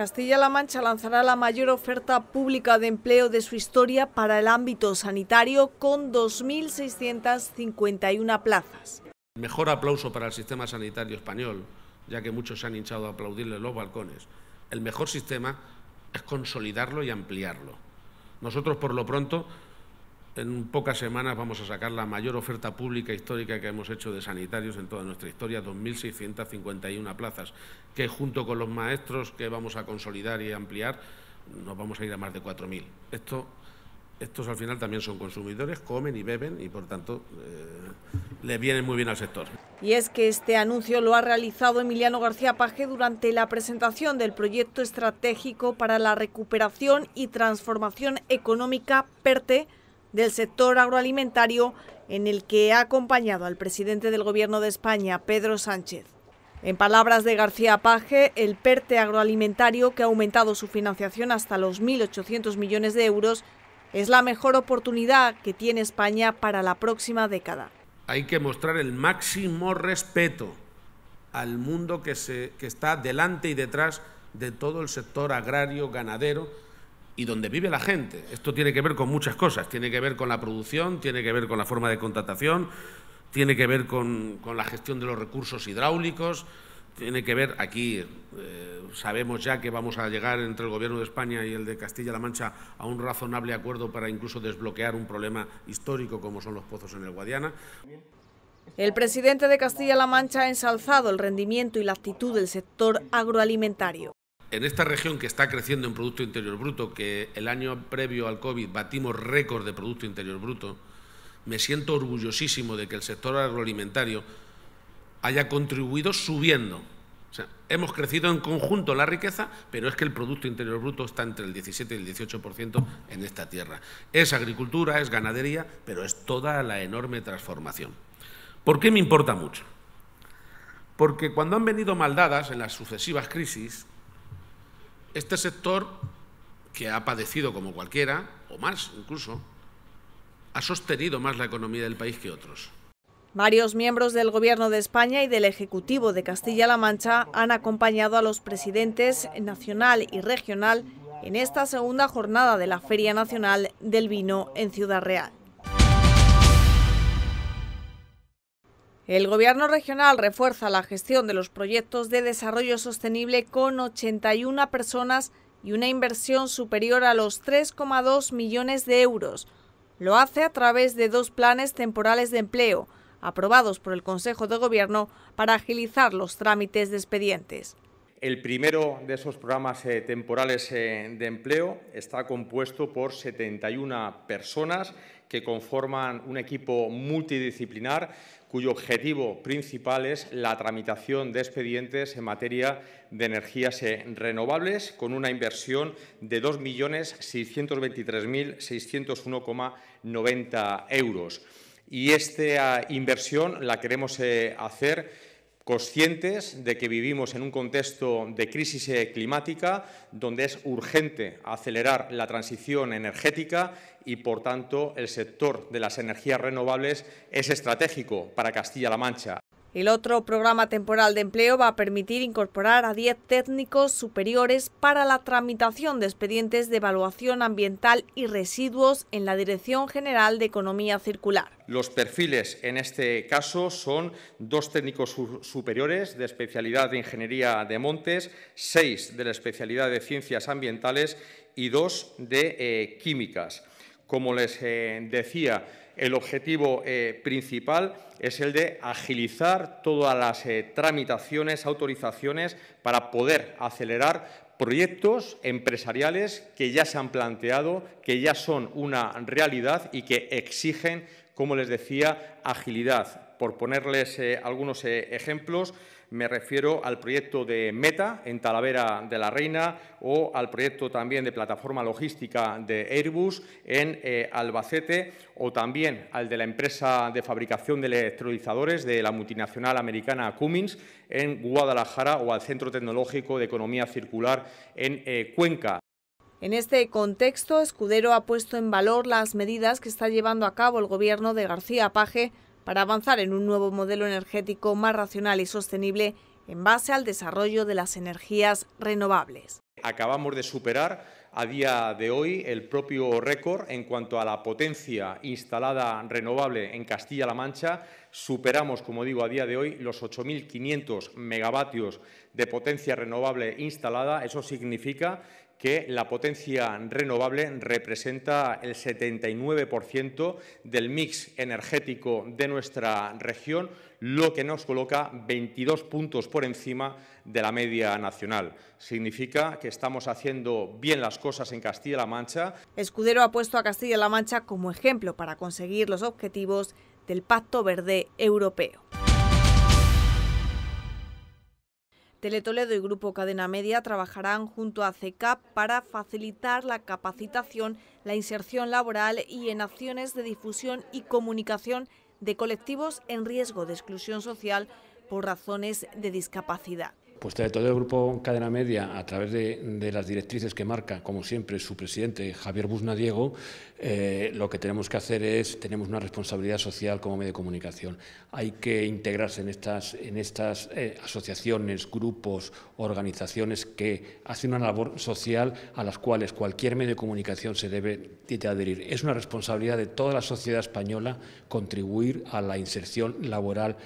Castilla-La Mancha lanzará la mayor oferta pública de empleo de su historia para el ámbito sanitario con 2.651 plazas. Mejor aplauso para el sistema sanitario español, ya que muchos se han hinchado a aplaudirle los balcones. El mejor sistema es consolidarlo y ampliarlo. Nosotros, por lo pronto, en pocas semanas vamos a sacar la mayor oferta pública histórica que hemos hecho de sanitarios en toda nuestra historia, 2.651 plazas, que junto con los maestros que vamos a consolidar y ampliar, nos vamos a ir a más de 4.000. Esto, estos al final también son consumidores, comen y beben y por tanto eh, le les viene muy bien al sector. Y es que este anuncio lo ha realizado Emiliano García Paje durante la presentación del proyecto estratégico para la recuperación y transformación económica PERTE del sector agroalimentario en el que ha acompañado al presidente del Gobierno de España, Pedro Sánchez. En palabras de García Paje, el PERTE agroalimentario, que ha aumentado su financiación hasta los 1.800 millones de euros, es la mejor oportunidad que tiene España para la próxima década. Hay que mostrar el máximo respeto al mundo que, se, que está delante y detrás de todo el sector agrario, ganadero, y donde vive la gente. Esto tiene que ver con muchas cosas, tiene que ver con la producción, tiene que ver con la forma de contratación, tiene que ver con, la gestión de los recursos hidráulicos, tiene que ver aquí, eh, sabemos ya que vamos a llegar entre el Gobierno de España y el de Castilla-La Mancha a un razonable acuerdo para incluso desbloquear un problema histórico como son los pozos en el Guadiana. El presidente de Castilla-La Mancha ha ensalzado el rendimiento y la actitud del sector agroalimentario en esta región que está creciendo en Producto Interior Bruto, que el año previo al COVID batimos récord de Producto Interior Bruto, me siento orgullosísimo de que el sector agroalimentario haya contribuido subiendo. O sea, hemos crecido en conjunto la riqueza, pero es que el Producto Interior Bruto está entre el 17 y el 18% en esta tierra. Es agricultura, es ganadería, pero es toda la enorme transformación. ¿Por qué me importa mucho? Porque cuando han venido maldadas en las sucesivas crisis, este sector, que ha padecido como cualquiera, o más incluso, ha sostenido más la economía del país que otros. Varios miembros del Gobierno de España y del Ejecutivo de Castilla-La Mancha han acompañado a los presidentes nacional y regional en esta segunda jornada de la Feria Nacional del Vino en Ciudad Real. El Gobierno regional refuerza la gestión de los proyectos de desarrollo sostenible con 81 personas y una inversión superior a los 3,2 millones de euros. Lo hace a través de dos planes temporales de empleo, aprobados por el Consejo de Gobierno para agilizar los trámites de expedientes. El primero de esos programas eh, temporales eh, de empleo está compuesto por 71 personas que conforman un equipo multidisciplinar cuyo objetivo principal es la tramitación de expedientes en materia de energías renovables, con una inversión de 2.623.601,90 euros. Y esta inversión la queremos eh, hacer conscientes de que vivimos en un contexto de crisis climática donde es urgente acelerar la transición energética y, por tanto, el sector de las energías renovables es estratégico para Castilla-La Mancha. El otro programa temporal de empleo va a permitir incorporar a 10 técnicos superiores para la tramitación de expedientes de evaluación ambiental y residuos en la Dirección General de Economía Circular. Los perfiles en este caso son dos técnicos superiores de especialidad de Ingeniería de Montes, seis de la especialidad de Ciencias Ambientales y dos de eh, Químicas. Como les eh, decía, el objetivo eh, principal es el de agilizar todas las eh, tramitaciones, autorizaciones, para poder acelerar proyectos empresariales que ya se han planteado, que ya son una realidad y que exigen, como les decía, agilidad. Por ponerles eh, algunos ejemplos, me refiero al proyecto de Meta en Talavera de la Reina o al proyecto también de plataforma logística de Airbus en eh, Albacete o también al de la empresa de fabricación de electrolizadores de la multinacional americana Cummins en Guadalajara o al Centro Tecnológico de Economía Circular en eh, Cuenca. En este contexto, Escudero ha puesto en valor las medidas que está llevando a cabo el gobierno de García Paje para avanzar en un nuevo modelo energético más racional y sostenible en base al desarrollo de las energías renovables. Acabamos de superar a día de hoy el propio récord en cuanto a la potencia instalada renovable en Castilla-La Mancha. Superamos, como digo, a día de hoy los 8.500 megavatios de potencia renovable instalada. Eso significa que la potencia renovable representa el 79% del mix energético de nuestra región, lo que nos coloca 22 puntos por encima de la media nacional. Significa que estamos haciendo bien las cosas en Castilla-La Mancha. Escudero ha puesto a Castilla-La Mancha como ejemplo para conseguir los objetivos del Pacto Verde Europeo. Teletoledo y Grupo Cadena Media trabajarán junto a CECAP para facilitar la capacitación, la inserción laboral y en acciones de difusión y comunicación de colectivos en riesgo de exclusión social por razones de discapacidad. Pues de todo el grupo Cadena Media, a través de, las directrices que marca, como siempre, su presidente Javier Busnadiego, eh, lo que tenemos que hacer es, tenemos una responsabilidad social como medio de comunicación. Hay que integrarse en estas, en estas eh, asociaciones, grupos, organizaciones que hacen una labor social a las cuales cualquier medio de comunicación se debe adherir. Es una responsabilidad de toda la sociedad española contribuir a la inserción laboral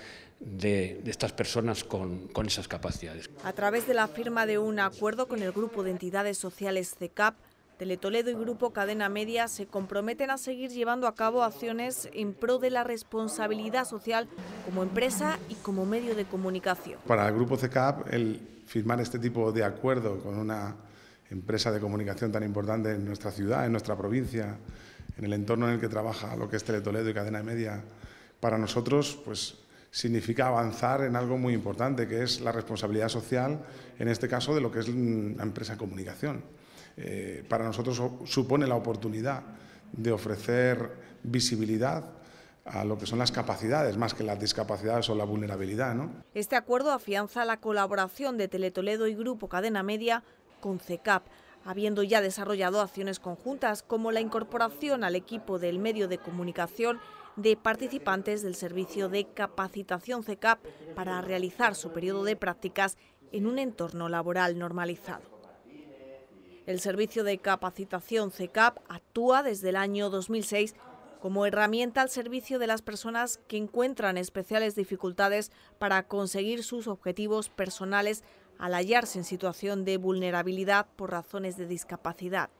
de, estas personas con, con esas capacidades. A través de la firma de un acuerdo con el grupo de entidades sociales CECAP, Teletoledo y Grupo Cadena Media se comprometen a seguir llevando a cabo acciones en pro de la responsabilidad social como empresa y como medio de comunicación. Para el Grupo CECAP, el firmar este tipo de acuerdo con una empresa de comunicación tan importante en nuestra ciudad, en nuestra provincia, en el entorno en el que trabaja lo que es Teletoledo y Cadena Media, para nosotros pues, significa avanzar en algo muy importante, que es la responsabilidad social, en este caso de lo que es la empresa de comunicación. Eh, para nosotros supone la oportunidad de ofrecer visibilidad a lo que son las capacidades, más que las discapacidades o la vulnerabilidad. ¿no? Este acuerdo afianza la colaboración de Teletoledo y Grupo Cadena Media con CECAP, habiendo ya desarrollado acciones conjuntas como la incorporación al equipo del medio de comunicación de participantes del servicio de capacitación CECAP para realizar su periodo de prácticas en un entorno laboral normalizado. El servicio de capacitación CECAP actúa desde el año 2006 como herramienta al servicio de las personas que encuentran especiales dificultades para conseguir sus objetivos personales al hallarse en situación de vulnerabilidad por razones de discapacidad.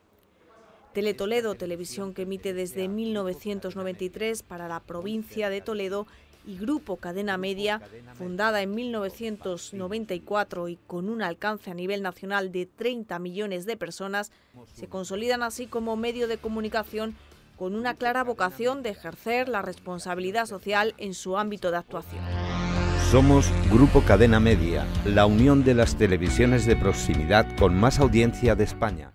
Teletoledo, televisión que emite desde 1993 para la provincia de Toledo, y Grupo Cadena Media, fundada en 1994 y con un alcance a nivel nacional de 30 millones de personas, se consolidan así como medio de comunicación con una clara vocación de ejercer la responsabilidad social en su ámbito de actuación. Somos Grupo Cadena Media, la unión de las televisiones de proximidad con más audiencia de España.